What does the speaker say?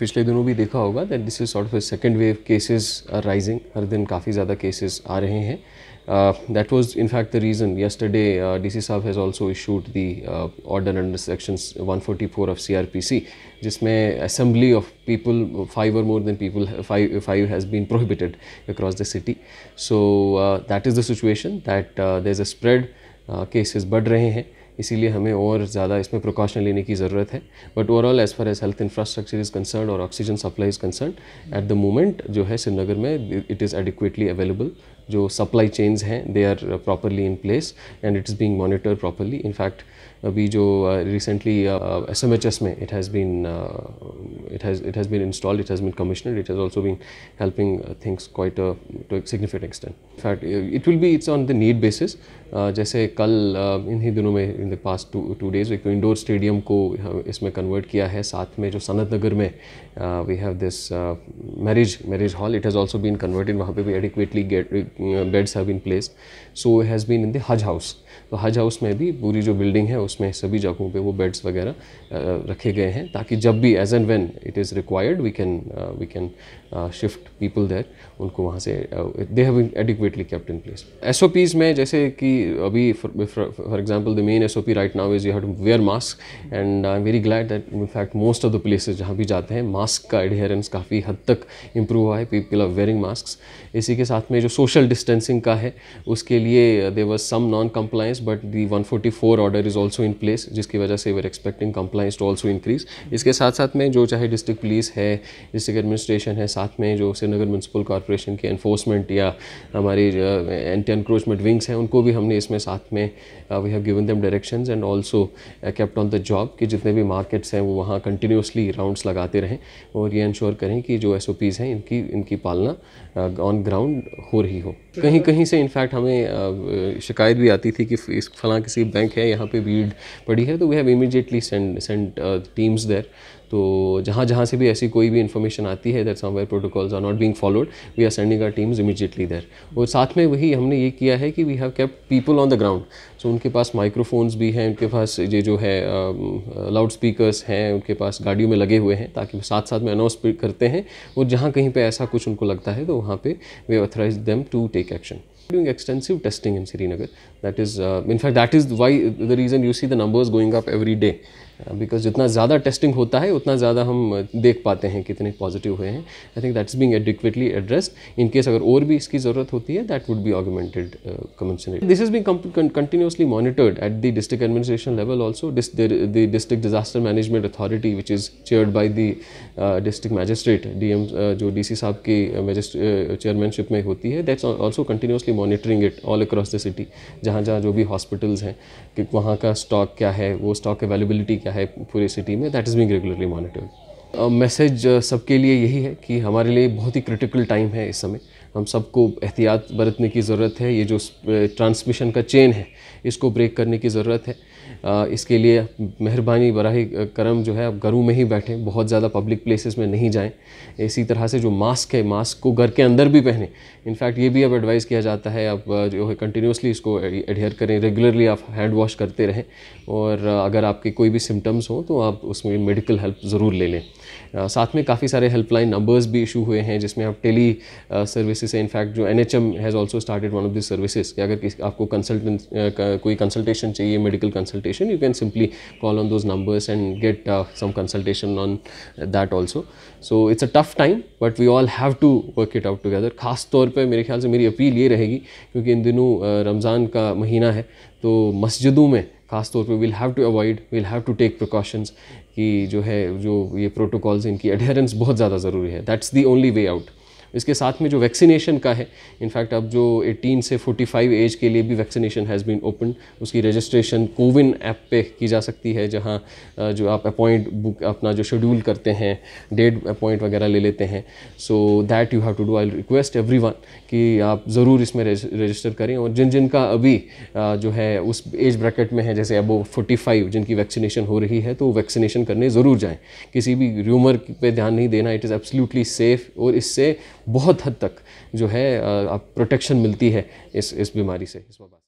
पिछले दिनों भी देखा होगा that this is sort of second wave cases are rising हर दिन काफ़ी ज़्यादा केसेस आ रहे हैं that was in fact the reason yesterday uh, DC Saab has also issued the uh, order under sections 144 of CRPC जिसमें assembly of people five or more than people five, five has been prohibited across the city. So uh, that is the situation that uh, there's a spread uh, cases बढ़ रहे हैं इसीलिए हमें और ज़्यादा इसमें precaution लेने की ज़रूरत है but overall as far as health infrastructure is concern और oxygen supply is concern at the moment जो है श्रीनगर में इट इज़ एडिक्वेटली अवेलेबल जो सप्लाई चेन्स हैं they are properly in place and it's being monitor properly in fact अभी जो recently S M H S में it has been it has it has been installed it has been commissioned it has also been helping things quite to significant extent in fact it will be it's on the need basis जैसे कल uh, इन्हीं दिनों में in the past two days एक indoor stadium को uh, इसमें convert किया है साथ में जो सनत नगर में we have this marriage marriage hall it has also been converted वहाँ पे भी adequately get beds have been placed so has been in the Haj House तो हज हाउस में भी पूरी जो बिल्डिंग है उसमें सभी जगहों पे वो बेड्स वगैरह uh, रखे गए हैं ताकि जब भी as and when it is required we can we can shift people there उनको वहाँ से they have adequately kept in place S O Ps में जैसे कि अभी for example the main S O P right now is you have to wear mask and I am very glad that in fact most of the places जहाँ भी जाते हैं mask का adherence काफ़ी हद तक इम्प्रूव हुआ है पीपल आर वेयरिंग मास्क इसी के साथ में जो सोशल डिस्टेंसिंग का है उसके लिए they was some non compliance but the 144 order is also in place जिसकी वजह से we expecting compliance to also increase इसके साथ साथ में जो चाहे डिस्ट्रिक्ट पुलिस है डिस्ट्रिक्ट एडमिनिस्ट्रेशन है साथ में जो श्रीनगर म्यूनसिपल कॉरपोरेशन के एनफोर्समेंट या हमारी एंटी एनक्रोचमेंट विंग्स हैं उनको भी हमने इसमें साथ में we have given them direction and also kept on the job कि जितने भी मार्केट्स हैं वो वहाँ कंटिन्यूसली राउंड्स लगाते रहें और ये इंश्योर करें कि जो एस ओ पीज हैं इनकी इनकी पालना ऑन uh, ग्राउंड हो रही हो तो कहीं कहीं से इनफैक्ट हमें शिकायत भी आती थी कि इस फला किसी बैंक है यहाँ पे भीड़ पड़ी है तो we have immediately send send teams there तो जहाँ जहाँ से भी ऐसी कोई भी इन्फॉर्मेशन आती है that somewhere protocols are not being followed we are sending our teams immediately there और साथ में वही हमने ये किया है कि we have kept people on the ground so उनके पास माइक्रोफोन्स भी हैं उनके पास ये जो है लाउड um, स्पीकर्स uh, हैं उनके पास गाड़ियों में लगे हुए हैं ताकि वो साथ साथ में अनाउंस करते हैं और जहाँ कहीं पर ऐसा कुछ उनको लगता है तो वहाँ पर they authorise them to take action doing extensive testing in Srinagar. That is, uh, in fact, that is why the reason you see the numbers going up every day. Because uh, जितना ज़्यादा testing होता है उतना ज़्यादा हम uh, देख पाते हैं कितने पॉजिटिव हुए हैं I think that is being adequately addressed in case अगर और भी इसकी ज़रूरत होती है that would be augmented commensurate this is being continuously monitored at the district administration level also the district disaster management authority which is chaired by the district magistrate D M जो D C साहब की chairmanship uh, में होती है that's also continuously monitoring it all across the city जहाँ जहाँ जो भी हॉस्पिटल्स हैं कि वहाँ का स्टॉक क्या है वो स्टॉक अवेलेबिलिटी क्या है पूरी सिटी में that is being regularly monitored message सबके लिए यही है कि हमारे लिए बहुत ही क्रिटिकल टाइम है इस समय हम सबको एहतियात बरतने की ज़रूरत है ये जो ट्रांसमिशन का चेन है इसको ब्रेक करने की ज़रूरत है आ, इसके लिए मेहरबानी बरह करम जो है आप घरों में ही बैठें बहुत ज़्यादा पब्लिक प्लेसेस में नहीं जाएं इसी तरह से जो मास्क है मास्क को घर के अंदर भी पहनें इनफैक्ट ये भी अब एडवाइस किया जाता है आप जो है कंटिन्यूसली इसको एडहेयर करें रेगुलरली आप हैंड वॉश करते रहें और अगर आपके कोई भी सिम्टम्स हो तो आप उसमें मेडिकल हेल्प ज़रूर ले लें Uh, साथ में काफ़ी सारे हेल्पलाइन नंबर्स भी इशू हुए हैं जिसमें आप टेली सर्विसेज है इनफैक्ट जो N H M has also started one of this services कि अगर आपको uh, कंसल्टेंट कोई कंसल्टेशन चाहिए medical consultation you can simply call on those numbers and get some consultation on that also so it's a tough time but we all have to work it out together खास तौर पर मेरे ख्याल से मेरी appeal ये रहेगी क्योंकि इन दिनों uh, रमज़ान का महीना है तो मस्जिदों में ख़ास तौर पे will have to avoid will have to take precautions कि जो है जो ये प्रोटोकॉल्स इनकी अडेरेंस बहुत ज़्यादा ज़रूरी है that's the only way out इसके साथ में जो वैक्सीनेशन का है इनफैक्ट अब जो 18 से 45 एज के लिए भी वैक्सीनेशन हैज़ बीन ओपन उसकी रजिस्ट्रेशन कोविन ऐप पे की जा सकती है जहाँ जो आप अपॉइंट बुक अपना जो शेड्यूल करते हैं डेट अपॉइंट वगैरह ले लेते हैं so that you have to do I request every कि आप ज़रूर इसमें रजिस्टर करें और जिन जिनका अभी जो है उस एज ब्रैकेट में है जैसे अब वो फोर्टी जिनकी वैक्सीनेशन हो रही है तो वैक्सीनेशन करने ज़रूर जाएँ किसी भी र्यूमर पर ध्यान नहीं देना इट इज़ एब्सल्यूटली सेफ़ और इससे बहुत हद तक जो है प्रोटेक्शन मिलती है इस इस बीमारी से इस वबा